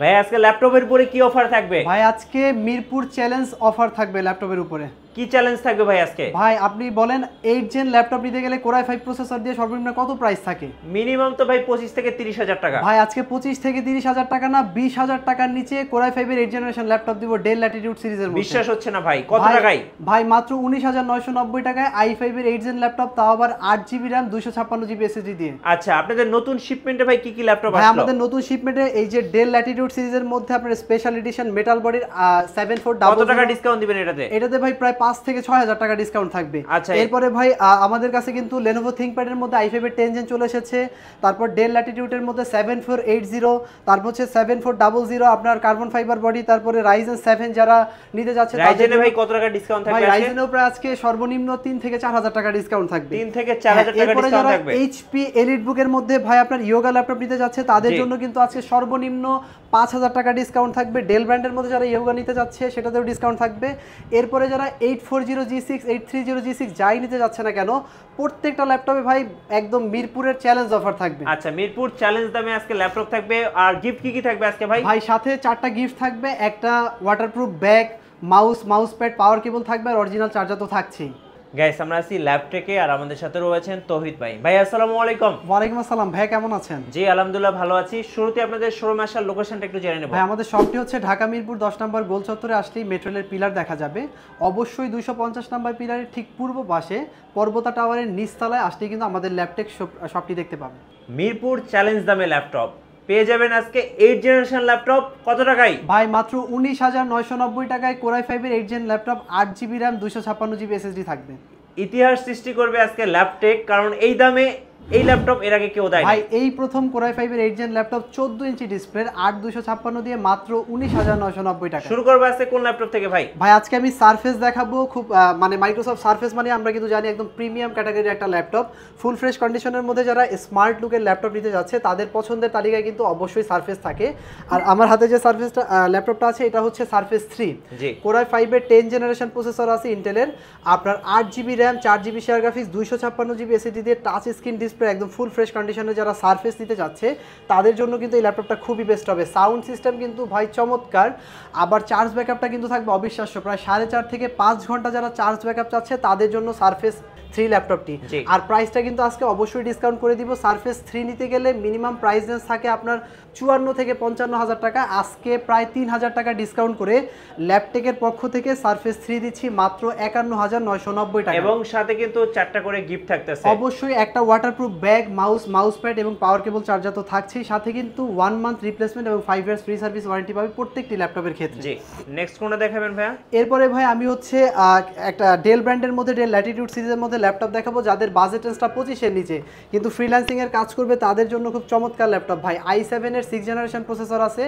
ভাই আজকে ল্যাপটপের উপরে কি অফার থাকবে ভাই আজকে মিরপুর চ্যালেঞ্জ অফার থাকবে ল্যাপটপের উপরে কি চ্যালেঞ্জ থাকবে ভাই আজকে ভাই আপনি বলেন 8 জেন ল্যাপটপ নিতে গেলে কোরাই 5 প্রসেসর দিয়ে সর্বনিম্ন কত প্রাইস থাকে মিনিমাম তো ভাই 25 থেকে 30000 টাকা ভাই আজকে 25 থেকে 30000 টাকা না 20000 টাকার নিচে কোরাই 5 এর 8 জেনারেশন ল্যাপটপ দিব ডেল ল্যাটিটিউড সিরিজের মধ্যে বিশ্বাস হচ্ছে না ভাই কত টাকায় ভাই মাত্র 19990 টাকায় i5 এর 8 জেন ল্যাপটপ তাও আবার 8GB RAM 256GB SSD দিয়ে আচ্ছা আপনাদের নতুন শিপমেন্টে ভাই কি কি ল্যাপটপ আসলো ভাই আমাদের নতুন শিপমেন্টে এই যে ডেল ল্যাটিটিউড সিরিজের মধ্যে আপনাদের স্পেশাল এডিশন মেটাল বডির 74 কত টাকা ডিসকাউন্ট দিবেন এটাতে এটাতে ভাই প্রায় পাঁচ থেকে ছয় হাজার টাকা ডিসকাউন্ট থাকবে আচ্ছা, এরপরে ভাই আমাদের কাছে কিন্তু লেনোভো থিঙ্কপ্যাড এর মধ্যে আই ফাইভের টেন জেন চলে এসেছে তারপর ডেল ল্যাটিটিউডের মধ্যে সেভেন ফোর এইট জিরো তারপর হচ্ছে সেভেন ফোর ডাবল জিরো আপনার কার্বন ফাইবার বডি তারপরে রাইজেন সেভেন যারা নিতে যাচ্ছে রাইজেনে ভাই কত টাকা ডিসকাউন্ট থাকবে প্রায় আজকে সর্বনিম্ন তিন থেকে চার হাজার টাকা ডিসকাউন্ট থাকবে তিন থেকে চার হাজার হ্যাঁ, টাকা এইচপি এলিট বুকের মধ্যে ভাই আপনার ইয়োগা ল্যাপটপ নিতে যাচ্ছে তাদের জন্য কিন্তু আজকে সর্বনিম্ন পাঁচ হাজার টাকা ডিসকাউন্ট থাকবে ডেল ব্র্যান্ডের মধ্যে যারা ইয়োগা নিতে যাচ্ছে সেটাতেও ডিসকাউন্ট থাকবে এরপরে যারা এই eight four zero G six eight three zero G six যাই নিতে যাচ্ছে না কেন প্রত্যেকটা ল্যাপটপে ভাই একদম মিরপুরের চ্যালেঞ্জ অফার থাকবে আচ্ছা মিরপুর চ্যালেঞ্জ দামে আজকে ল্যাপটপ থাকবে আর গিফট কি কি থাকবে আজকে ভাই ভাই সাথে চারটা গিফট থাকবে একটা waterproof bag mouse mouse pad power cable থাকবে আর অরিজিনাল চার্জার তো থাকছেই গাইস আমরা আছি ল্যাব টেকে আর আমাদের সাথে রয়েছেন তৌহিদ ভাই ভাই আসসালামু আলাইকুম ওয়ালাইকুম আসসালাম ভাই কেমন আছেন জি আলহামদুলিল্লাহ ভালো আছি শুরুতে আপনাদের শোরুম আসার লোকেশনটা একটু জেনে নেব ভাই আমাদের শপটি হচ্ছে ঢাকা মিরপুর 10 নম্বর গোল চত্বরে আসলে মেট্রোলের পিলার দেখা যাবে অবশ্যই 250 নম্বর পিলারের ঠিক পূর্ব পাশে পর্বতা টাওয়ারের নিচতলায় আসলে কিন্তু আমাদের ল্যাবটেক শপটি দেখতে পাবেন মিরপুর চ্যালেঞ্জ দামে ল্যাপটপ পেয়ে যাবেন আজকে এইট জেনারেশন ল্যাপটপ কত টাকায় ভাই মাত্র উনিশ হাজার নয়শো নব্বই টাকায় কোরাই ফাইভের এইট জেন ল্যাপটপ আট জিবি র্যাম দুশো ছাপ্পান্ন জিবি এসএসডি থাকবে ইতিহাস সৃষ্টি করবে আজকে ল্যাপটেক কারণ এই দামে এই ল্যাপটপ এর আগে কেউ দেয় ভাই এই প্রথম কোরাই ফাইভের এইট জেন ল্যাপটপ চোদ্দ ইঞ্চি ডিসপ্লে আট দুশো ছাপ্পান্ন দিয়ে মাত্র উনিশ হাজার নশো নব্বই টাকা শুরু করবো আছে কোন ল্যাপটপ থেকে ভাই ভাই আজকে আমি সার্ফেস দেখাবো খুব মানে মাইক্রোসফট সার্ফেস মানে আমরা কিন্তু জানি একদম প্রিমিয়াম ক্যাটাগরির একটা ল্যাপটপ ফুল ফ্রেশ কন্ডিশনের মধ্যে যারা স্মার্ট লুকের ল্যাপটপ নিতে যাচ্ছে তাদের পছন্দের তালিকায় কিন্তু অবশ্যই সার্ফেস থাকে আর আমার হাতে যে সার্ফেসটা ল্যাপটপটা আছে এটা হচ্ছে সার্ফেস থ্রি কোরাই ফাইভের টেন জেনারেশন প্রসেসর আছে ইন্টেলের আপনার আট জিবি র্যাম চার জিবি শেয়ার গ্রাফিক্স দুইশো ছাপ্পান্ন জিবি এসিডি দিয়ে টাচ স্ক্রিন ডিসপ্লে ডিসপ্লে একদম ফুল ফ্রেশ কন্ডিশনে যারা সারফেস নিতে চাচ্ছে তাদের জন্য কিন্তু এই ল্যাপটপটা খুবই বেস্ট হবে সাউন্ড সিস্টেম কিন্তু ভাই চমৎকার আবার চার্জ ব্যাকআপটা কিন্তু থাকবে অবিশ্বাস্য প্রায় সাড়ে চার থেকে পাঁচ ঘন্টা যারা চার্জ ব্যাকআপ চাচ্ছে তাদের জন্য সারফেস থ্রি ল্যাপটপটি আর প্রাইসটা কিন্তু আজকে অবশ্যই ডিসকাউন্ট করে দিব সারফেস থ্রি নিতে গেলে মিনিমাম প্রাইস রেঞ্জ থাকে আপনার চুয়ান্ন থেকে পঞ্চান্ন হাজার টাকা আজকে প্রায় তিন হাজার টাকা ডিসকাউন্ট করে ল্যাপটেকের পক্ষ থেকে সার্ফেস থ্রি দিচ্ছি মাত্র একান্ন হাজার নয়শো নব্বই টাকা এবং সাথে কিন্তু চারটা করে গিফট থাকতেছে অবশ্যই একটা waterproof bag mouse mouse pad এবং পাওয়ার কেবল চার্জার তো থাকছেই সাথে কিন্তু ওয়ান মান্থ রিপ্লেসমেন্ট এবং five years free service warranty পাবে প্রত্যেকটি ল্যাপটপের ক্ষেত্রে জি নেক্সট কোনটা দেখাবেন ভাইয়া এরপরে ভাই আমি হচ্ছে একটা ডেল ব্র্যান্ডের মধ্যে ডেল ল্যাটিটিউড সিরিজের মধ্যে ল্যাপটপ দেখাবো যাদের বাজেট রেঞ্জটা পঁচিশের নিচে কিন্তু ফ্রিল্যান্সিংয়ের কাজ করবে তাদের জন্য খুব চমৎকার ল্যাপটপ ভাই আই সেভেনের সিক্স জেনারেশন প্রসেসর আছে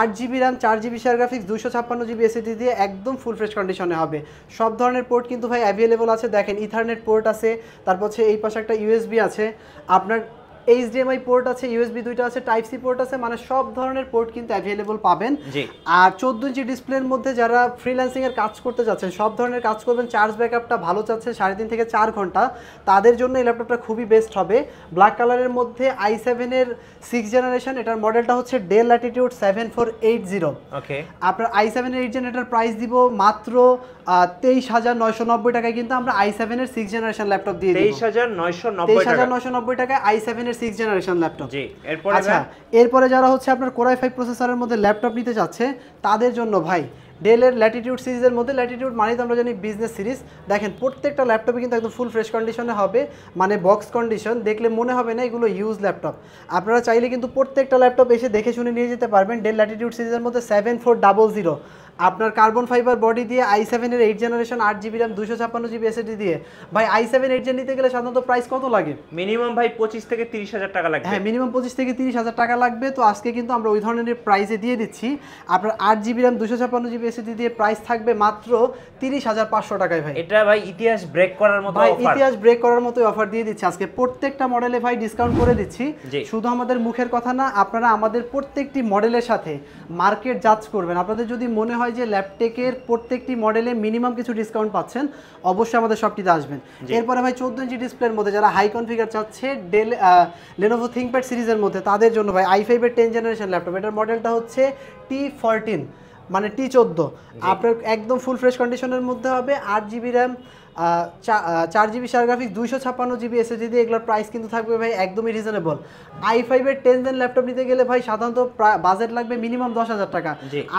আট জিবি র্যাম চার জিবি শেয়ার গ্রাফিক্স দুশো ছাপ্পান্ন জিবি এসিডি দিয়ে একদম ফুল ফ্রেশ কন্ডিশনে হবে সব ধরনের পোর্ট কিন্তু ভাই অ্যাভেলেবল আছে দেখেন ইথারনেট পোর্ট আছে তারপর হচ্ছে এই পাশে একটা ইউএসবি আছে আপনার এইচডিএমআই পোর্ট আছে ইউএসবি দুইটা আছে টাইপ সি পোর্ট আছে মানে সব ধরনের পোর্ট কিন্তু অ্যাভেলেবল পাবেন আর চোদ্দ ইঞ্চি ডিসপ্লের মধ্যে যারা ফ্রিল্যান্সিং এর কাজ করতে যাচ্ছেন সব ধরনের কাজ করবেন চার্জ ব্যাকআপটা ভালো চাচ্ছে সাড়ে তিন থেকে চার ঘন্টা তাদের জন্য এই ল্যাপটপটা খুবই বেস্ট হবে ব্ল্যাক কালারের মধ্যে আই সেভেনের সিক্স জেনারেশন এটার মডেলটা হচ্ছে Dell Latitude seven four eight zero আপনার আই সেভেন এইট জেন এটার প্রাইস দিব মাত্র তেইশ হাজার নয়শো নব্বই টাকায় কিন্তু আমরা আই সেভেনের সিক্স জেনারেশন ল্যাপটপ দিয়ে তেইশ হাজার নয়শো নব্বই টাকায় আই সেভেনের 6 জেনারেশন ল্যাপটপ জি এরপরে আচ্ছা এরপরে যারা হচ্ছে আপনার কোরাই ফাইভ প্রসেসরের মধ্যে ল্যাপটপ নিতে চাচ্ছে তাদের জন্য ভাই ডেলের ল্যাটিটিউড সিরিজের মধ্যে ল্যাটিটিউড মানে তো আমরা জানি বিজনেস সিরিজ দেখেন প্রত্যেকটা ল্যাপটপে কিন্তু একদম ফুল ফ্রেশ কন্ডিশনে হবে মানে বক্স কন্ডিশন দেখলে মনে হবে না এগুলো ইউজ ল্যাপটপ আপনারা চাইলে কিন্তু প্রত্যেকটা ল্যাপটপ এসে দেখে শুনে নিয়ে যেতে পারবেন ডেল ল্যাটিটিউড সিরিজের মধ্যে সেভেন ফোর ডাবল জিরো আপনার কার্বন ফাইবার বডি দিয়ে আই সেভেনের এইট জেনারেশন আট জিবি র্যাম দুশো ছাপ্পান্ন জিবি এসএসডি দিয়ে ভাই আই সেভেন এইট জেন নিতে গেলে সাধারণত প্রাইস কত লাগে মিনিমাম ভাই পঁচিশ থেকে তিরিশ হাজার টাকা লাগবে হ্যাঁ মিনিমাম পঁচিশ থেকে তিরিশ হাজার টাকা লাগবে তো আজকে কিন্তু আমরা ওই ধরনের প্রাইসে দিয়ে দিচ্ছি আপনার আট জিবি র্যাম দুশো ছাপ্পান্ন জিবি এসএসডি দিয়ে প্রাইস থাকবে মাত্র তিরিশ হাজার পাঁচশো টাকায় ভাই এটা ভাই ইতিহাস ব্রেক করার মতো ভাই ইতিহাস ব্রেক করার মতোই অফার দিয়ে দিচ্ছি আজকে প্রত্যেকটা মডেলে ভাই ডিসকাউন্ট করে দিচ্ছি শুধু আমাদের মুখের কথা না আপনারা আমাদের প্রত্যেকটি মডেলের সাথে মার্কেট জাজ করবেন আপনাদের যদি মনে হয় হয় যে ল্যাপটেকের প্রত্যেকটি মডেলে মিনিমাম কিছু ডিসকাউন্ট পাচ্ছেন অবশ্যই আমাদের সবটিতে আসবেন এরপরে ভাই চোদ্দ ইঞ্চি ডিসপ্লের মধ্যে যারা হাই কনফিগার চাচ্ছে ডেল লেনোভো থিঙ্কপ্যাড সিরিজের মধ্যে তাদের জন্য ভাই আই ফাইভের টেন জেনারেশন ল্যাপটপ এটার মডেলটা হচ্ছে টি ফরটিন মানে টি চোদ্দো আপনার একদম ফুল ফ্রেশ কন্ডিশনের মধ্যে হবে আট জিবি র্যাম চার জিবি শেয়ার গ্রাফিক্স দুইশো ছাপ্পান্ন জিবি এসএসডি দিয়ে এগুলোর প্রাইস কিন্তু থাকবে ভাই একদমই রিজনেবল আই ফাইভের টেন জেন ল্যাপটপ নিতে গেলে ভাই সাধারণত বাজেট লাগবে মিনিমাম দশ হাজার টাকা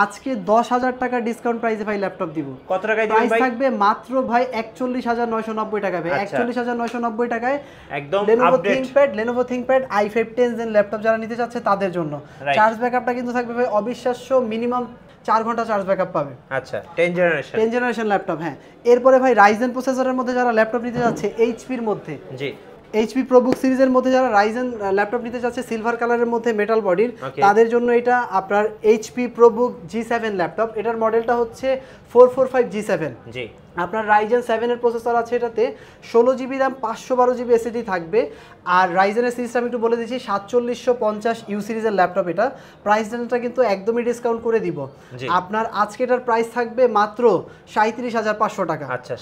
আজকে দশ হাজার টাকা ডিসকাউন্ট প্রাইসে ভাই ল্যাপটপ দিব কত টাকা প্রাইস থাকবে মাত্র ভাই একচল্লিশ হাজার নয়শো নব্বই টাকা ভাই আচ্ছা। একচল্লিশ হাজার নয়শো নব্বই টাকায় একদম Lenovo pad Lenovo pad i five ten gen laptop যারা নিতে চাচ্ছে তাদের জন্য চার্জ ব্যাকআপটা কিন্তু থাকবে ভাই অবিশ্বাস্য মিনিমাম চার ঘন্টা চার্জ ব্যাকআপ পাবে আচ্ছা ten generation ten generation laptop হ্যাঁ এরপরে ভাই রাইজেন প্রসেসরের মধ্যে যারা ল্যাপটপ নিতে যাচ্ছে এইচপির মধ্যে জি এইচপি প্রবুক সিরিজের মধ্যে যারা রাইজেন ল্যাপটপ নিতে যাচ্ছে সিলভার কালারের মধ্যে মেটাল বডির তাদের জন্য এটা আপনার HP ProBook G seven laptop এটার মডেলটা হচ্ছে four four five G seven G আপনার রাইজেন সেভেনের প্রসেসর আছে এটাতে ষোলো জিবি র্যাম পাঁচশো বারো জিবি এসএসডি থাকবে আর রাইজেনের সিরিজটা আমি একটু বলে দিচ্ছি সাতচল্লিশশো পঞ্চাশ ইউ সিরিজের ল্যাপটপ এটা প্রাইস ডানটা কিন্তু একদমই ডিসকাউন্ট করে দিব আপনার আজকে এটার প্রাইস থাকবে মাত্র সাঁত্রিশ হাজার পাঁচশো টাকা আচ্ছা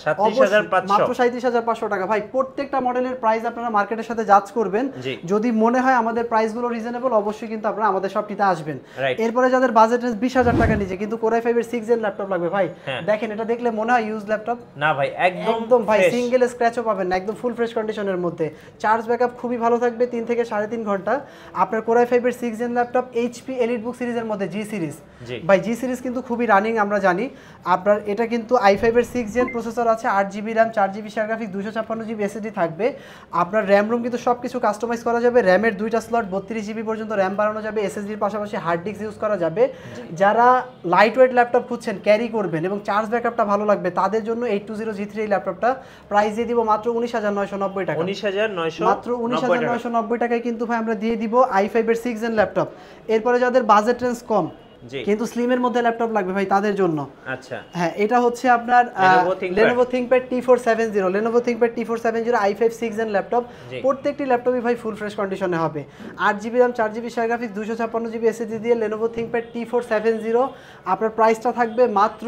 মাত্র সাঁত্রিশ হাজার পাঁচশো টাকা ভাই প্রত্যেকটা মডেলের প্রাইস আপনারা মার্কেটের সাথে যাচ করবেন যদি মনে হয় আমাদের প্রাইসগুলো রিজনেবল অবশ্যই কিন্তু আপনারা আমাদের সব শপটিতে আসবেন এরপরে যাদের বাজেট বিশ হাজার টাকা নিচে কিন্তু কোরআ ফাইভের সিক্স জেন ল্যাপটপ লাগবে ভাই হ্যাঁ। দেখেন এটা দেখলে মনে হয় ইউজ ল্যাপটপ ল্যাপটপ না ভাই একদম ভাই সিঙ্গেল স্ক্র্যাচও পাবেন না একদম ফুল ফ্রেশ কন্ডিশনের মধ্যে চার্জ ব্যাকআপ খুবই ভালো থাকবে তিন থেকে সাড়ে তিন ঘন্টা আপনার কোরাই ফাইভের six gen laptop HP elite বুক সিরিজের মধ্যে জি সিরিজ ভাই জি সিরিজ কিন্তু খুবই রানিং আমরা জানি আপনার এটা কিন্তু আই ফাইভের সিক্স জেন প্রসেসর আছে আট জিবি র্যাম চার জিবি শেয়ার গ্রাফিক দুশো ছাপ্পান্ন জিবি এসএসডি থাকবে আপনার র্যাম রুম কিন্তু সব কিছু কাস্টমাইজ করা যাবে র্যামের দুইটা স্লট বত্রিশ জিবি পর্যন্ত র্যাম বাড়ানো যাবে এসএসডির পাশাপাশি হার্ড ডিস্ক ইউজ করা যাবে যারা লাইট ওয়েট ল্যাপটপ খুঁজছেন ক্যারি করবেন এবং চার্জ ব্যাকআপটা ভালো লাগবে তাদের জন্য eight two zero G three এই ল্যাপটপটা প্রাইস দিয়ে দিব মাত্র উনিশ হাজার নয়শো নব্বই টাকা উনিশ হাজার নয়শো মাত্র উনিশ হাজার নয়শো নব্বই টাকায় কিন্তু ভাই আমরা দিয়ে দিব আই ফাইভের সিক্স জেন ল্যাপটপ এরপরে যাদের বাজেট রেঞ্জ কম কিন্তু স্লিমের মধ্যে ল্যাপটপ লাগবে ভাই তাদের জন্য আচ্ছা হ্যাঁ এটা হচ্ছে আপনার Lenovo ThinkPad T470 Lenovo ThinkPad T470 i5 6th laptop প্রত্যেকটি ল্যাপটপই ভাই ফুল ফ্রেশ কন্ডিশনে হবে 8GB RAM 4GB share graphics 256GB SSD দিয়ে Lenovo ThinkPad T470 আপনার প্রাইসটা থাকবে মাত্র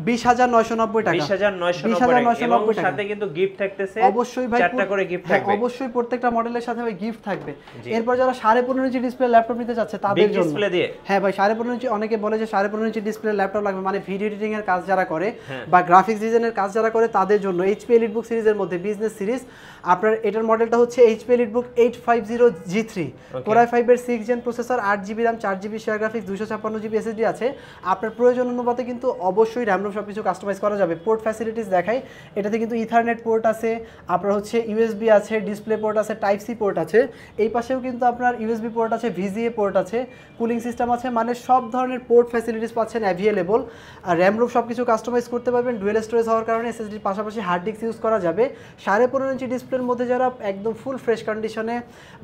20990 হ্যাঁ, হ্যাঁ মানে হ্যাঁ। করে তাদের জন্য ডিসপ্লে দিয়ে হ্যাঁ এর HP elite EliteBook eight five zero G three এটার মডেলটা এর 6 gen processor 8GB RAM 4GB share graphics আছে আপনার প্রয়োজন অনুপাতে কিন্তু অবশ্যই RAM এগুলো সব কিছু কাস্টমাইজ করা যাবে পোর্ট ফ্যাসিলিটিস দেখাই এটাতে কিন্তু ইথারনেট পোর্ট আছে আপনার হচ্ছে ইউএসবি আছে ডিসপ্লে পোর্ট আছে টাইপ সি পোর্ট আছে এই পাশেও কিন্তু আপনার ইউএসবি পোর্ট আছে ভিজিএ পোর্ট আছে কুলিং সিস্টেম আছে মানে সব ধরনের পোর্ট ফ্যাসিলিটিস পাচ্ছেন অ্যাভেলেবল আর র্যাম রোম সব কিছু কাস্টমাইজ করতে পারবেন ডুয়েল স্টোরেজ হওয়ার কারণে এসএসডির পাশাপাশি হার্ড ডিস্ক ইউজ করা যাবে সাড়ে পনেরো ইঞ্চি ডিসপ্লের মধ্যে যারা একদম ফুল ফ্রেশ কন্ডিশনে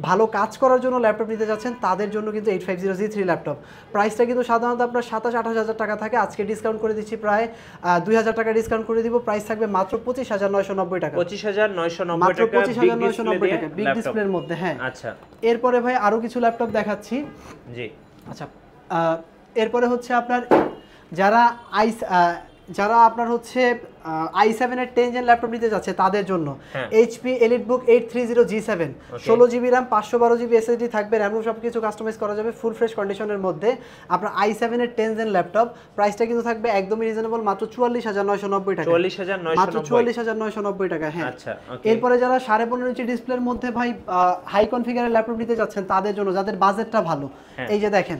ভালো কাজ করার জন্য ল্যাপটপ নিতে যাচ্ছেন তাদের জন্য কিন্তু eight five zero G three laptop প্রাইসটা কিন্তু সাধারণত আপনার সাতাশ আঠাশ হাজার টাকা থাকে আজকে ডিসকাউন্ট করে দিচ্ছি প্রায় দুই টাকা ডিসকাউন্ট করে দিব প্রাইস থাকবে মাত্র পঁচিশ হাজার নয়শো নব্বই টাকা পঁচিশ হাজার টাকা পঁচিশ হাজার নয়শো নব্বই টাকা বিগ ডিসপ্লের মধ্যে হ্যাঁ আচ্ছা এরপরে ভাই আরো কিছু ল্যাপটপ দেখাচ্ছি জি আচ্ছা এরপরে হচ্ছে আপনার যারা আইস যারা আপনার হচ্ছে আই সেভেন এর টেন জেন ল্যাপটপ নিতে যাচ্ছে তাদের জন্য HP elite EliteBook eight three zero G seven ষোলো জিবি র্যাম পাঁচশো বারো জিবি এসডি থাকবে র্যাম সব কিছু কাস্টমাইজ করা যাবে ফুল ফ্রেশ কন্ডিশনের মধ্যে আপনার আই সেভেনের টেন জেন ল্যাপটপ প্রাইসটা কিন্তু থাকবে একদমই রিজনেবল মাত্র চুয়াল্লিশ হাজার নয়শো নব্বই টাকা মাত্র চুয়াল্লিশ হাজার নয়শো নব্বই টাকা হ্যাঁ আচ্ছা, এরপরে যারা সাড়ে পনেরো ইঞ্চি ডিসপ্লের মধ্যে ভাই হাই কনফিগারের ল্যাপটপ নিতে যাচ্ছেন তাদের জন্য যাদের বাজেটটা ভালো হ্যাঁ। এই যে দেখেন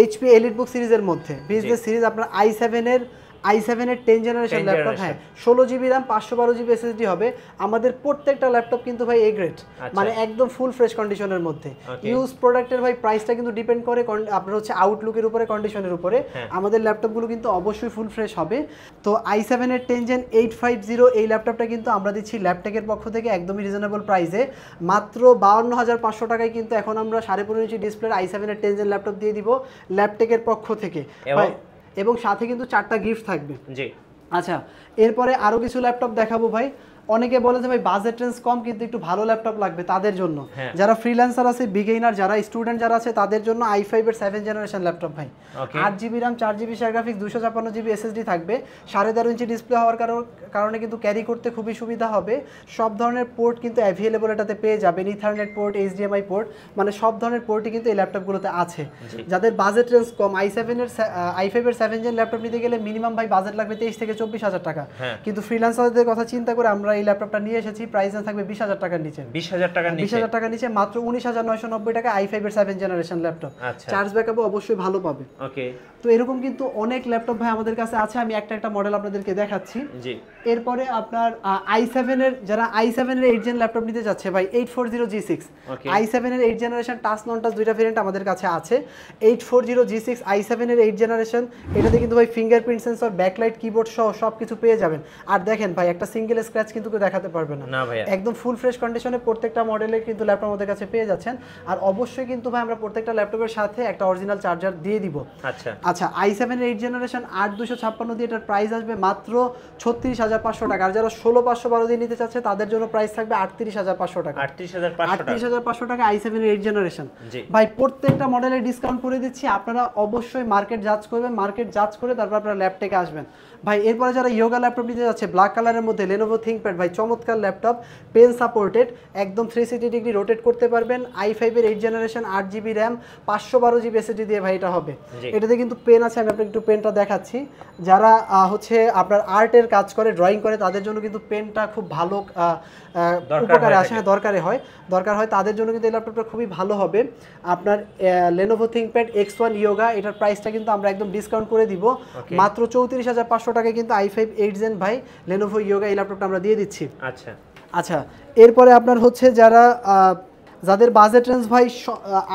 এইচপি এলিট বুক সিরিজের মধ্যে বিজনেস সিরিজ আপনার আই সেভেন এর আই সেভেনের টেন জেনারেশন ল্যাপটপ হ্যাঁ ষোলো জিবি র্যাম পাঁচশো বারো জিবি এসএসডি হবে আমাদের প্রত্যেকটা ল্যাপটপ কিন্তু ভাই এ গ্রেড আচ্ছা। মানে একদম ফুল ফ্রেশ কন্ডিশনের মধ্যে ইউজ প্রোডাক্টের ভাই প্রাইসটা কিন্তু ডিপেন্ড করে আপনার হচ্ছে আউটলুকের উপরে কন্ডিশনের উপরে হ্যাঁ। আমাদের ল্যাপটপগুলো কিন্তু অবশ্যই ফুল ফ্রেশ হবে তো আই সেভেনের ten gen eight five zero এই ল্যাপটপটা কিন্তু আমরা দিচ্ছি ল্যাপটেকের পক্ষ থেকে একদমই রিজনেবল প্রাইসে মাত্র বাউন্ন হাজার পাঁচশো টাকায় কিন্তু এখন আমরা সাড়ে পনেরো ইঞ্চি ডিসপ্লের আই সেভেনের টেন জেন ল্যাপটপ দিয়ে দিব ল্যাপটেকের পক্ষ থেকে এবং সাথে কিন্তু চারটা গিফট থাকবে জি আচ্ছা এরপরে আরও কিছু ল্যাপটপ দেখাবো ভাই অনেকে বলে যে ভাই বাজেট রেঞ্জ কম কিন্তু একটু ভালো ল্যাপটপ লাগবে তাদের জন্য হ্যাঁ। যারা ফ্রিল্যান্সার আছে বিগেইনার যারা স্টুডেন্ট যারা আছে তাদের জন্য আই ফাইভ এর সেভেন জেনারেশন ল্যাপটপ ভাই আট জিবি রাম চার জিবি শেয়ার গ্রাফিক্স দুশো ছাপান্ন জিবি এসএসডি থাকবে সাড়ে তেরো ইঞ্চি ডিসপ্লে হওয়ার কারণে কিন্তু ক্যারি করতে খুবই সুবিধা হবে সব ধরনের পোর্ট কিন্তু অ্যাভেলেবল এটাতে পেয়ে যাবেন ইথারনেট পোর্ট এইচডিএমআই পোর্ট মানে সব ধরনের পোর্টই কিন্তু এই ল্যাপটপগুলোতে আছে যাদের বাজেট রেঞ্জ কম আই সেভেন এর আই ফাইভ এর সেভেন জেন ল্যাপটপ নিতে গেলে মিনিমাম ভাই বাজেট লাগবে তেইশ থেকে চব্বিশ হাজার টাকা হ্যাঁ। কিন্তু ফ্রিল্যান্সারদের কথা চিন্তা করে আমরা আমরা এই ল্যাপটপটা নিয়ে এসেছি প্রাইস থাকবে বিশ হাজার টাকার নিচে বিশ হাজার টাকা বিশ হাজার টাকার নিচে মাত্র উনিশ হাজার নয়শো নব্বই টাকা আই এর seven generation laptop charge backup অবশ্যই ভালো পাবে ওকে তো এরকম কিন্তু অনেক ল্যাপটপ ভাই আমাদের কাছে আছে আমি একটা একটা মডেল আপনাদেরকে দেখাচ্ছি জি এরপরে আপনার আই এর যারা আই এর এইট জেন ল্যাপটপ নিতে যাচ্ছে ভাই eight four zero G six i সেভেনের eight generation touch non touch দুইটা ভেরিয়েন্ট আমাদের কাছে আছে eight four zero G six i সেভেনের এইট জেনারেশন এটাতে কিন্তু ভাই ফিঙ্গারপ্রিন্ট সেন্সর ব্যাকলাইট কিবোর্ড সহ সব কিছু পেয়ে যাবেন আর দেখেন ভাই একটা সিঙ্গেল স্ক্র্যাচ কিন্তু কেউ দেখাতে পারবে না একদম ফুল ফ্রেশ কন্ডিশনে প্রত্যেকটা মডেলে কিন্তু ল্যাপটপ আমাদের কাছে পেয়ে যাচ্ছেন আর অবশ্যই কিন্তু ভাই আমরা প্রত্যেকটা ল্যাপটপের সাথে একটা অরিজিনাল চার্জার দিয়ে দিব আচ্ছা আচ্ছা আই সেভেন এইট জেনারেশন আট দুশো ছাপ্পান্ন দিয়ে এটার প্রাইস আসবে মাত্র ছত্রিশ হাজার পাঁচশো টাকা আর যারা ষোলো পাঁচশো বারো দিয়ে নিতে চাচ্ছে তাদের জন্য প্রাইস থাকবে আটত্রিশ হাজার পাঁচশো টাকা আটত্রিশ হাজার পাঁচশো টাকা আই সেভেন এইট জেনারেশন ভাই প্রত্যেকটা মডেলে ডিসকাউন্ট করে দিচ্ছি আপনারা অবশ্যই মার্কেট জাজ করবেন মার্কেট জাজ করে তারপর আপনারা ল্যাপটেকে আসবেন ভাই এরপরে যারা ইয়োগা ল্যাপটপ নিতে যাচ্ছে ব্ল্যাক কালারের মধ্যে লেনোভো থিঙ্কপ্যাড ল্যাপটপের ভাই চমৎকার ল্যাপটপ পেন সাপোর্টেড একদম থ্রি সিক্সটি ডিগ্রি রোটেট করতে পারবেন আই ফাইভের এইট জেনারেশন আট জিবি র্যাম পাঁচশো বারো জিবি এসএসডি দিয়ে ভাই এটা হবে এটাতে কিন্তু পেন আছে আমি আপনাকে একটু পেনটা দেখাচ্ছি যারা হচ্ছে আপনার আর্টের কাজ করে ড্রয়িং করে তাদের জন্য কিন্তু পেনটা খুব ভালো উপকারে আসে হ্যাঁ দরকারে হয় দরকার হয় তাদের জন্য কিন্তু এই ল্যাপটপটা খুবই ভালো হবে আপনার Lenovo ThinkPad X one Yoga এটার প্রাইসটা কিন্তু আমরা একদম ডিসকাউন্ট করে দিব মাত্র চৌত্রিশ হাজার পাঁচশো টাকায় কিন্তু আই ফাইভ এইট জেন ভাই লেনোভো ইয়োগা এই ল্যাপটপটা আমরা দিয়ে দিচ্ছি আচ্ছা আচ্ছা এরপরে আপনার হচ্ছে যারা যাদের বাজেট রেঞ্জ ভাই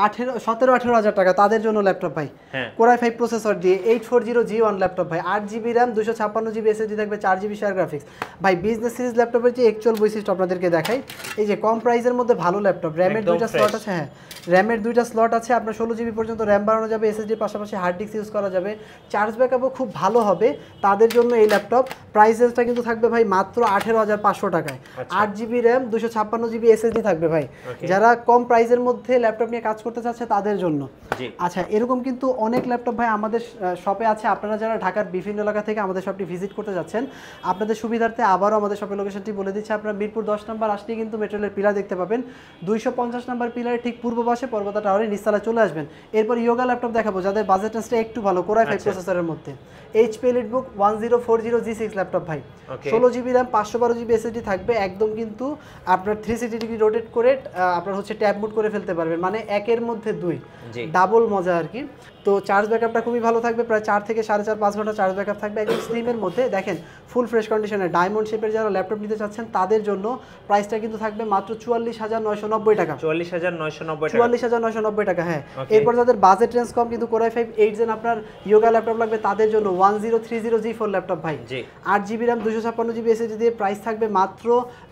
আঠেরো সতেরো আঠেরো হাজার টাকা তাদের জন্য ল্যাপটপ ভাই কোরাই ফাইভ প্রসেসর দিয়ে eight four zero G one laptop ভাই আট জিবি র্যাম দুশো ছাপ্পান্ন জিবি এসএসডি থাকবে চার জিবি শেয়ার গ্রাফিক্স ভাই বিজনেস সিরিজ ল্যাপটপের যে অ্যাকচুয়াল বৈশিষ্ট্য আপনাদেরকে দেখাই এই যে কম প্রাইসের মধ্যে ভালো ল্যাপটপ র্যামের দুইটা স্লট আছে হ্যাঁ র্যামের দুইটা স্লট আছে আপনার ষোলো জিবি পর্যন্ত র্যাম বাড়ানো যাবে এসএসডির পাশাপাশি হার্ড ডিস্ক ইউজ করা যাবে চার্জ ব্যাকআপও খুব ভালো হবে তাদের জন্য এই ল্যাপটপ প্রাইস রেঞ্জটা কিন্তু থাকবে ভাই মাত্র আঠেরো হাজার পাঁচশো টাকায় আচ্ছা। আট জিবি র্যাম দুশো ছাপ্পান্ন জিবি এসএসডি থাকবে ভাই যারা কম প্রাইসের মধ্যে ল্যাপটপ নিয়ে কাজ করতে চাচ্ছে তাদের জন্য আচ্ছা এরকম কিন্তু অনেক ল্যাপটপ ভাই আমাদের শপে আছে আপনারা যারা ঢাকার বিভিন্ন এলাকা থেকে আমাদের শপটি ভিজিট করতে যাচ্ছেন আপনাদের সুবিধার্থে আবারও আমাদের শপের লোকেশনটি বলে দিচ্ছে আপনারা মিরপুর দশ নম্বর আসলে কিন্তু মেট্রোলের পিলার দেখতে পাবেন দুইশো পঞ্চাশ নম্বর পিলারের ঠিক পূর্ব পাশে পর্বতা টাওয়ারে নিস্তালা চলে আসবেন এরপর ইয়োগা ল্যাপটপ দেখাবো যাদের বাজেট টেস্টটা একটু ভালো কোরআ ফাইভ প্রসেসরের মধ্যে HP elite book one zero four zero G six laptop ভাই ষোলো জিবি র্যাম পাঁচশো বারো জিবি এসএসডি থাকবে একদম কিন্তু আপনার থ্রি সিক্সটি ডিগ্রি রোটেট করে আপনার হচ্ছে হচ্ছে ট্যাপ মুড করে ফেলতে পারবেন মানে একের মধ্যে দুই ডাবল মজা আর কি তো চার্জ ব্যাকআপটা খুবই ভালো থাকবে প্রায় চার থেকে সাড়ে চার পাঁচ ঘন্টা চার্জ ব্যাকআপ থাকবে একদম স্লিমের মধ্যে দেখেন ফুল ফ্রেশ কন্ডিশনে ডায়মন্ড শেপের যারা ল্যাপটপ নিতে চাচ্ছেন তাদের জন্য প্রাইসটা কিন্তু থাকবে মাত্র চুয়াল্লিশ হাজার নয়শো নব্বই টাকা চুয়াল্লিশ হাজার নয়শো নব্বই চুয়াল্লিশ হাজার নয়শো নব্বই টাকা হ্যাঁ এরপর যাদের বাজেট রেঞ্জ কম কিন্তু কোরাই ফাইভ এইট জেন আপনার ইয়োগা ল্যাপটপ লাগবে তাদের জন্য one zero three zero G four laptop ভাই আট জিবি র্যাম দুশো ছাপ্পান্ন জিবি এসএসডি দিয়ে প্রাইস থাকবে মাত্র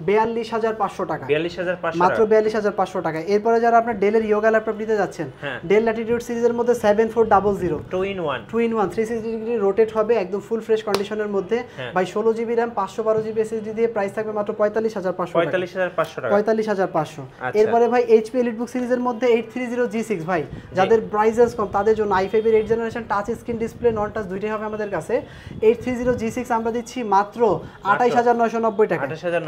বিয়াল্লিশ হাজার পাঁচশো টাকা বিয়াল্লিশ হাজার পাঁচশো মাত্র বিয়াল্লিশ হাজার পাঁচশো টাকা এরপরে যারা আপনার ডেলের ইয়োগা ল্যাপটপ নিতে যাচ্ছেন ডেল ল্যাটিটিউড সিরিজের মধ্যে সেভেন ফোর রোটেট হবে একদম ফুল ফ্রেশ কন্ডিশনের মধ্যে হ্যাঁ। ভাই ষোলো জিবি র্যাম পাঁচশো বারো জিবি এসএসডি দিয়ে প্রাইস থাকবে মাত্র পঁয়তাল্লিশ হাজার পাঁচশো পঁয়তাল্লিশ হাজার পাঁচশো আচ্ছা। এরপরে ভাই এইচপি এলিট সিরিজের মধ্যে eight three zero G six ভাই যাদের প্রাইজেস কম তাদের জন্য i eight generation touch screen display non touch দুইটাই হবে আমাদের কাছে eight three zero G six আমরা দিচ্ছি মাত্র আঠাইশ হাজার নয়শো নব্বই টাকা আঠাশ হাজার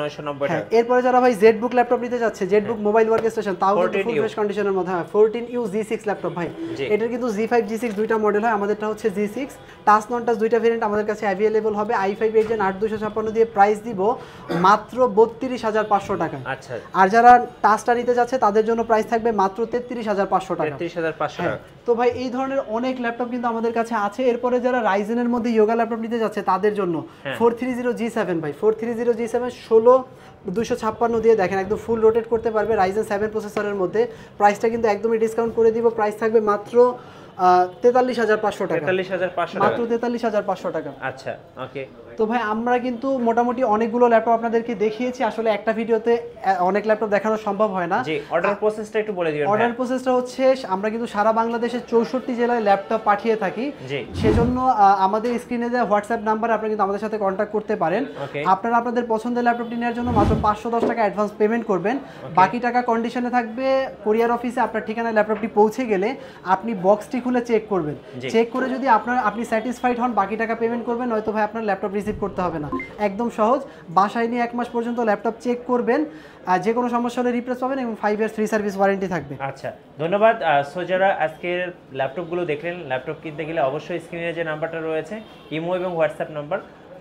হ্যাঁ, এরপরে যারা ভাই জেড বুক ল্যাপটপ নিতে যাচ্ছে Z book mobile work station তাও কিন্তু ফুল ফ্রেশ কন্ডিশনের মধ্যে হয় fourteen U G six laptop ভাই এটার কিন্তু G five five G six দুইটা মডেল হয় আমাদেরটা হচ্ছে জি সিক্স টাচ নন টাচ দুইটা ভেরিয়েন্ট আমাদের কাছে অ্যাভেলেবল হবে আই ফাইভ এইট জেন আট দুশো ছাপ্পান্ন দিয়ে প্রাইস দিব মাত্র বত্রিশ হাজার পাঁচশো টাকা আচ্ছা আর যারা টাচটা নিতে যাচ্ছে তাদের জন্য প্রাইস থাকবে মাত্র তেত্রিশ হাজার পাঁচশো টাকা তেত্রিশ হাজার পাঁচশো হ্যাঁ। তো ভাই এই ধরনের অনেক ল্যাপটপ কিন্তু আমাদের কাছে আছে এরপরে যারা রাইজেনের মধ্যে ইয়োগা ল্যাপটপ নিতে যাচ্ছে তাদের জন্য four three zero G seven ভাই four three zero G seven ষোলো দুশো ছাপ্পান্ন দিয়ে দেখেন একদম ফুল রোটেট করতে পারবে রাইজেন সেভেন প্রসেসরের মধ্যে প্রাইসটা কিন্তু একদমই ডিসকাউন্ট করে দিব প্রাইস থাকবে মাত্র তেতাল্লিশ হাজার পাঁচশো টাকা তেতাল্লিশ হাজার পাঁচশো মাত্র তেতাল্লিশ হাজার পাঁচশো টাকা আচ্ছা ওকে তো ভাই আমরা কিন্তু মোটামুটি অনেকগুলো ল্যাপটপ আপনাদেরকে দেখিয়েছি আসলে একটা ভিডিওতে অনেক ল্যাপটপ দেখানো সম্ভব হয় না অর্ডার প্রসেসটা একটু বলে দিবেন অর্ডার প্রসেসটা হচ্ছে আমরা কিন্তু সারা বাংলাদেশের চৌষট্টি জেলায় ল্যাপটপ পাঠিয়ে থাকি সেজন্য আমাদের স্ক্রিনে যে হোয়াটসঅ্যাপ নাম্বার কিন্তু আমাদের সাথে কন্ট্যাক্ট করতে পারেন আপনারা আপনাদের পছন্দের ল্যাপটপটি নেওয়ার জন্য মাত্র পাঁচশো দশ টাকা অ্যাডভান্স পেমেন্ট করবেন বাকি টাকা কন্ডিশনে থাকবে কোরিয়ার অফিসে আপনার ঠিকানায় ল্যাপটপটি পৌঁছে গেলে আপনি বক্সটি খুলে চেক করবেন চেক করে যদি আপনার আপনি স্যাটিসফাইড হন বাকি টাকা পেমেন্ট করবেন নয়তো ভাই আপনার ল্যাপটপ রিসিভ করতে হবে না একদম সহজ বাসায় নিয়ে এক মাস পর্যন্ত ল্যাপটপ চেক করবেন আর যে কোনো সমস্যা হলে রিপ্লেস পাবেন এবং five years free service warranty থাকবে আচ্ছা ধন্যবাদ সো যারা আজকের ল্যাপটপগুলো দেখলেন ল্যাপটপ কিনতে গেলে অবশ্যই স্ক্রিনে যে নাম্বারটা রয়েছে ইমো এবং হোয়াটসঅ্যাপ নাম্বার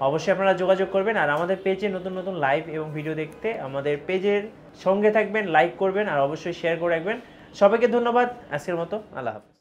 অবশ্যই আপনারা যোগাযোগ করবেন আর আমাদের পেজে নতুন নতুন লাইভ এবং ভিডিও দেখতে আমাদের পেজের সঙ্গে থাকবেন লাইক করবেন আর অবশ্যই শেয়ার করে রাখবেন সবাইকে ধন্যবাদ আজকের মতো আল্লাহ হাফিজ